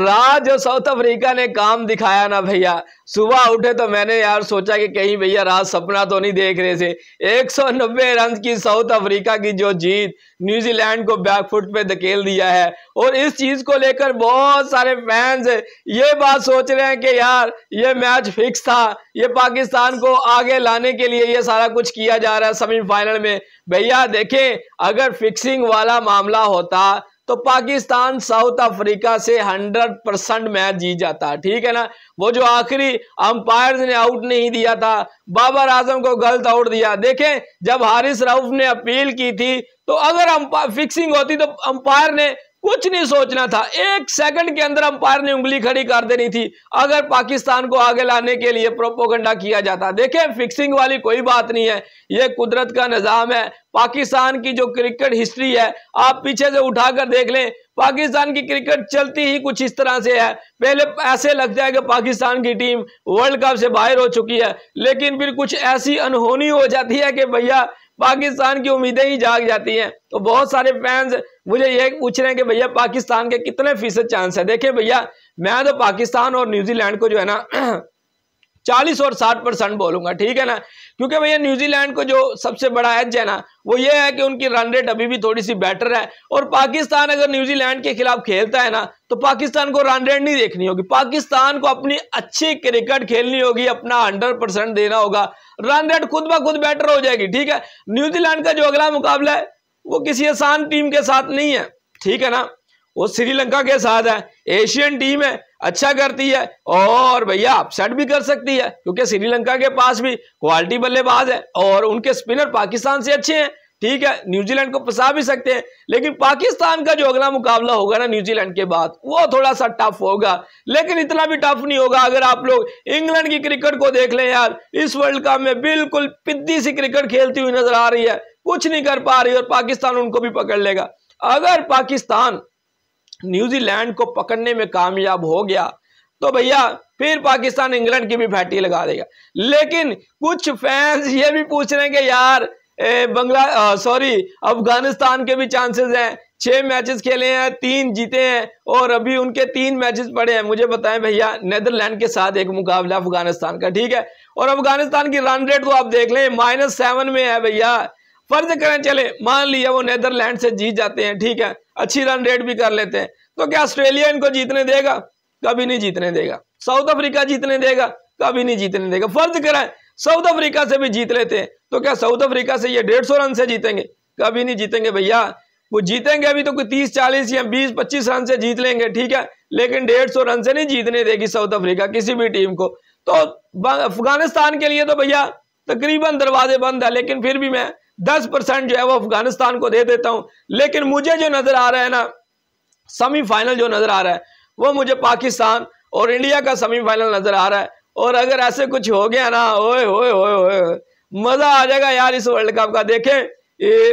रात जो south Africa ने काम दिखाया ना भैया सुबह उठे तो मैंने यार सोचा कि कहीं भैया रात सपना तो नहीं देख रहे थे 190 रन की साउथ अफ्रीका की जो जीत न्यूजीलैंड को बैकफुट पे धकेल दिया है और इस चीज को लेकर बहुत सारे फैंस ये बात सोच रहे हैं कि यार ये मैच फिक्स था ये पाकिस्तान को आगे लाने के लिए ये सारा कुछ किया जा रहा है सेमीफाइनल में भैया देखें अगर फिक्सिंग वाला मामला होता तो पाकिस्तान साउथ अफ्रीका से 100 परसेंट मैच जीत जाता ठीक है ना वो जो आखिरी अंपायर ने आउट नहीं दिया था बाबर आजम को गलत आउट दिया देखें जब हारिस राउफ ने अपील की थी तो अगर फिक्सिंग होती तो अंपायर ने कुछ नहीं सोचना था एक सेकंड के अंदर अंपायर ने उंगली खड़ी कर देनी थी अगर पाकिस्तान को आगे लाने के लिए प्रोपोगंडा किया जाता देखें फिक्सिंग वाली कोई बात नहीं है ये कुदरत का निज़ाम है पाकिस्तान की जो क्रिकेट हिस्ट्री है आप पीछे से उठाकर देख लें पाकिस्तान की क्रिकेट चलती ही कुछ इस तरह से है पहले ऐसे लगता है कि पाकिस्तान की टीम वर्ल्ड कप से बाहर हो चुकी है लेकिन फिर कुछ ऐसी अनहोनी हो जाती है कि भैया पाकिस्तान की उम्मीदें ही जाग जाती हैं तो बहुत सारे फैंस मुझे ये पूछ रहे हैं कि भैया पाकिस्तान के कितने फीसद चांस है देखिए भैया मैं तो पाकिस्तान और न्यूजीलैंड को जो है ना 40 और 60 परसेंट बोलूंगा ठीक है ना क्योंकि भैया न्यूजीलैंड को जो सबसे बड़ा एज है ना वो ये है कि उनकी रन रेट अभी भी थोड़ी सी बेटर है और पाकिस्तान अगर न्यूजीलैंड के खिलाफ खेलता है ना तो पाकिस्तान को रन रेट नहीं देखनी होगी पाकिस्तान को अपनी अच्छी क्रिकेट खेलनी होगी अपना हंड्रेड परसेंट देना होगा रन रेट खुद ब खुद बेटर हो जाएगी ठीक है न्यूजीलैंड का जो अगला मुकाबला है वो किसी आसान टीम के साथ नहीं है ठीक है ना वो श्रीलंका के साथ है एशियन टीम है अच्छा करती है और भैया अपसेट भी कर सकती है क्योंकि श्रीलंका के पास भी क्वालिटी बल्लेबाज है और उनके स्पिनर पाकिस्तान से अच्छे हैं ठीक है न्यूजीलैंड को फंसा भी सकते हैं लेकिन पाकिस्तान का जो अगला मुकाबला होगा ना न्यूजीलैंड के बाद वो थोड़ा सा टफ होगा लेकिन इतना भी टफ नहीं होगा अगर आप लोग इंग्लैंड की क्रिकेट को देख लें यार इस वर्ल्ड कप में बिल्कुल पिद्दी सी क्रिकेट खेलती हुई नजर आ रही है कुछ नहीं कर पा रही और पाकिस्तान उनको भी पकड़ लेगा अगर पाकिस्तान न्यूजीलैंड को पकड़ने में कामयाब हो गया तो भैया फिर पाकिस्तान इंग्लैंड की भी फैटी लगा देगा लेकिन कुछ फैंस ये भी पूछ रहे हैं कि यार बंगला सॉरी अफगानिस्तान के भी चांसेस हैं छह मैचेस खेले हैं तीन जीते हैं और अभी उनके तीन मैचेस पड़े हैं मुझे बताएं भैया नेदरलैंड के साथ एक मुकाबला अफगानिस्तान का ठीक है और अफगानिस्तान की रन रेट तो आप देख लें माइनस सेवन में है भैया फर्ज करें चले मान लिया वो नेदरलैंड से जीत जाते हैं ठीक है अच्छी रन रेट भी कर लेते हैं तो क्या ऑस्ट्रेलिया इनको जीतने देगा कभी नहीं जीतने देगा साउथ अफ्रीका जीतने देगा कभी नहीं जीतने देगा फर्ज करें साउथ अफ्रीका से भी जीत लेते हैं तो क्या साउथ अफ्रीका से ये डेढ़ सौ रन से जीतेंगे कभी नहीं जीतेंगे भैया वो जीतेंगे अभी तो कोई तीस चालीस या बीस पच्चीस रन से जीत लेंगे ठीक है लेकिन डेढ़ सौ रन से नहीं जीतने देगी साउथ अफ्रीका किसी भी टीम को तो अफगानिस्तान के लिए तो भैया तकरीबन दरवाजे बंद है लेकिन फिर भी मैं दस परसेंट जो है वो अफगानिस्तान को दे देता हूँ लेकिन मुझे जो नज़र आ रहा है ना सेमीफाइनल जो नज़र आ रहा है वो मुझे पाकिस्तान और इंडिया का सेमीफाइनल नज़र आ रहा है और अगर ऐसे कुछ हो गया ना ओए ओए ओए ओए मज़ा आ जाएगा यार इस वर्ल्ड कप का देखें ये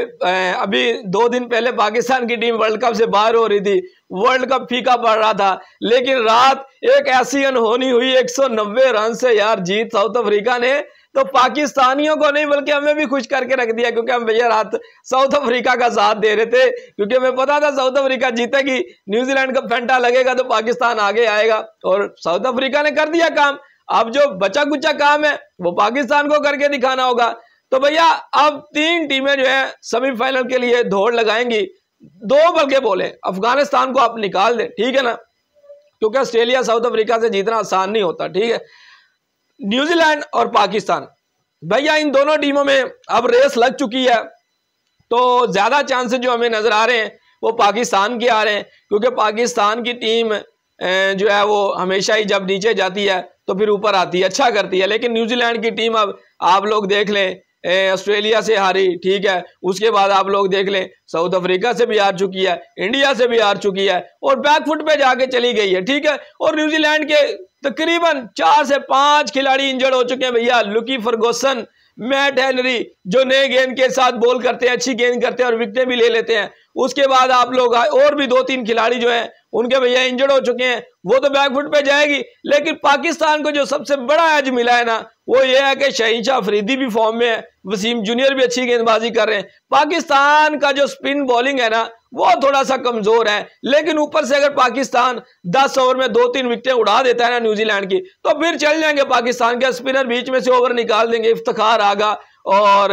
अभी दो दिन पहले पाकिस्तान की टीम वर्ल्ड कप से बाहर हो रही थी वर्ल्ड कप फीका पड़ रहा था लेकिन रात एक ऐसी अनहोनी हुई 190 रन से यार जीत साउथ अफ्रीका ने तो पाकिस्तानियों को नहीं बल्कि हमें भी खुश करके रख दिया क्योंकि हम भैया रात साउथ अफ्रीका का साथ दे रहे थे क्योंकि हमें पता था साउथ अफ्रीका जीतेगी न्यूजीलैंड का फंटा लगेगा तो पाकिस्तान आगे आएगा और साउथ अफ्रीका ने कर दिया काम अब जो बचा कुचा काम है वो पाकिस्तान को करके दिखाना होगा तो भैया अब तीन टीमें जो है सेमीफाइनल के लिए दौड़ लगाएंगी दो बल्कि बोले अफगानिस्तान को आप निकाल दें ठीक है ना क्योंकि ऑस्ट्रेलिया साउथ अफ्रीका से जीतना आसान नहीं होता ठीक है न्यूजीलैंड और पाकिस्तान भैया इन दोनों टीमों में अब रेस लग चुकी है तो ज़्यादा चांसेस जो हमें नज़र आ रहे हैं वो पाकिस्तान के आ रहे हैं क्योंकि पाकिस्तान की टीम जो है वो हमेशा ही जब नीचे जाती है तो फिर ऊपर आती है अच्छा करती है लेकिन न्यूजीलैंड की टीम अब आप लोग देख लें ऑस्ट्रेलिया से हारी ठीक है उसके बाद आप लोग देख लें साउथ अफ्रीका से भी हार चुकी है इंडिया से भी हार चुकी है और बैकफुट पे जाके चली गई है ठीक है और न्यूजीलैंड के तकरीबन चार से पांच खिलाड़ी इंजर्ड हो चुके हैं भैया लुकी फर्गोसन मैट हेनरी जो नए गेंद के साथ बॉल करते हैं अच्छी गेंद करते हैं और विकटें भी ले लेते हैं उसके बाद आप लोग और भी दो तीन खिलाड़ी जो हैं उनके भैया इंजर्ड हो चुके हैं वो तो बैकफुट पे जाएगी लेकिन पाकिस्तान को जो सबसे बड़ा एज मिला है ना वो ये है कि शाह अफरीदी भी फॉर्म में है वसीम जूनियर भी अच्छी गेंदबाजी कर रहे हैं पाकिस्तान का जो स्पिन बॉलिंग है ना वो थोड़ा सा कमजोर है लेकिन ऊपर से अगर पाकिस्तान 10 ओवर में दो तीन विकेटें उड़ा देता है ना न्यूजीलैंड की तो फिर चल जाएंगे पाकिस्तान के स्पिनर बीच में से ओवर निकाल देंगे इफ्तार आगा और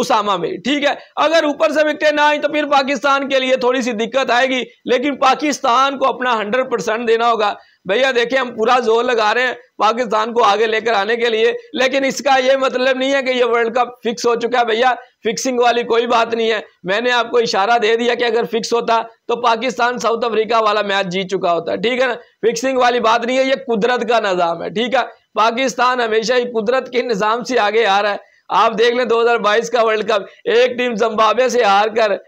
उसामा में ठीक है अगर ऊपर से विकटें ना आई तो फिर पाकिस्तान के लिए थोड़ी सी दिक्कत आएगी लेकिन पाकिस्तान को अपना हंड्रेड परसेंट देना होगा भैया देखिए हम पूरा जोर लगा रहे हैं पाकिस्तान को आगे लेकर आने के लिए लेकिन इसका ये मतलब नहीं है कि ये वर्ल्ड कप फिक्स हो चुका है भैया फिक्सिंग वाली कोई बात नहीं है मैंने आपको इशारा दे दिया कि अगर फिक्स होता तो पाकिस्तान साउथ अफ्रीका वाला मैच जीत चुका होता ठीक है ना फिक्सिंग वाली बात नहीं है ये कुदरत का निज़ाम है ठीक है पाकिस्तान हमेशा ही कुदरत के निज़ाम से आगे आ रहा है आप देख लें दो का वर्ल्ड कप एक टीम जम्बावे से हार कर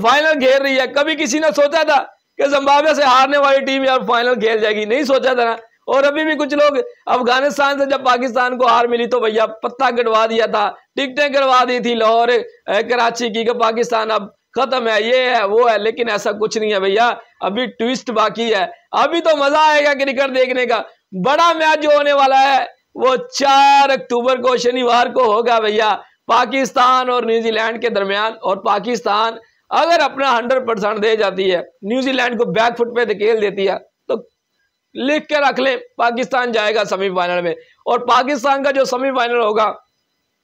फाइनल घेर रही है कभी किसी ने सोचा था कि जम्बावे से हारने वाली टीम यार फाइनल खेल जाएगी नहीं सोचा था ना और अभी भी कुछ लोग अफगानिस्तान से जब पाकिस्तान को हार मिली तो भैया पत्ता कटवा दिया था टिकटें करवा दी थी लाहौर कराची की कि पाकिस्तान अब खत्म है ये है वो है लेकिन ऐसा कुछ नहीं है भैया अभी ट्विस्ट बाकी है अभी तो मजा आएगा क्रिकेट देखने का बड़ा मैच जो होने वाला है वो चार अक्टूबर को शनिवार को होगा भैया पाकिस्तान और न्यूजीलैंड के दरमियान और पाकिस्तान अगर अपना हंड्रेड परसेंट दे जाती है न्यूजीलैंड को बैक फुट पे धकेल देती है तो लिख के रख लें पाकिस्तान जाएगा सेमीफाइनल में और पाकिस्तान का जो सेमीफाइनल होगा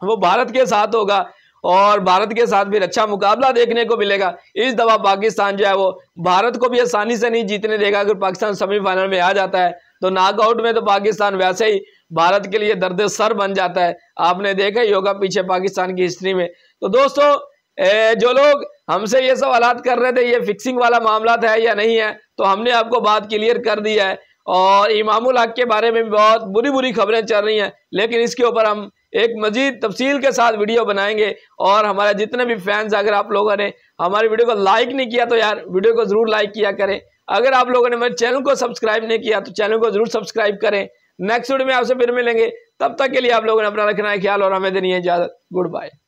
वो भारत के साथ होगा और भारत के साथ भी अच्छा मुकाबला देखने को मिलेगा इस दफा पाकिस्तान जो है वो भारत को भी आसानी से नहीं जीतने देगा अगर पाकिस्तान सेमीफाइनल में आ जाता है तो नाकआउट में तो पाकिस्तान वैसे ही भारत के लिए दर्द सर बन जाता है आपने देखा ही होगा पीछे पाकिस्तान की हिस्ट्री में तो दोस्तों ए, जो लोग हमसे ये सवाल कर रहे थे ये फिक्सिंग वाला मामला था या नहीं है तो हमने आपको बात क्लियर कर दी है और इमामुल हक के बारे में बहुत बुरी बुरी खबरें चल रही हैं लेकिन इसके ऊपर हम एक मजीद तफसील के साथ वीडियो बनाएंगे और हमारे जितने भी फैंस अगर आप लोगों ने हमारी वीडियो को लाइक नहीं किया तो यार वीडियो को ज़रूर लाइक किया करें अगर आप लोगों ने मेरे चैनल को सब्सक्राइब नहीं किया तो चैनल को ज़रूर सब्सक्राइब करें नेक्स्ट वीडियो में आपसे फिर मिलेंगे तब तक के लिए आप लोगों ने अपना रखना है ख्याल और हमें देनी है इजाज़त गुड बाय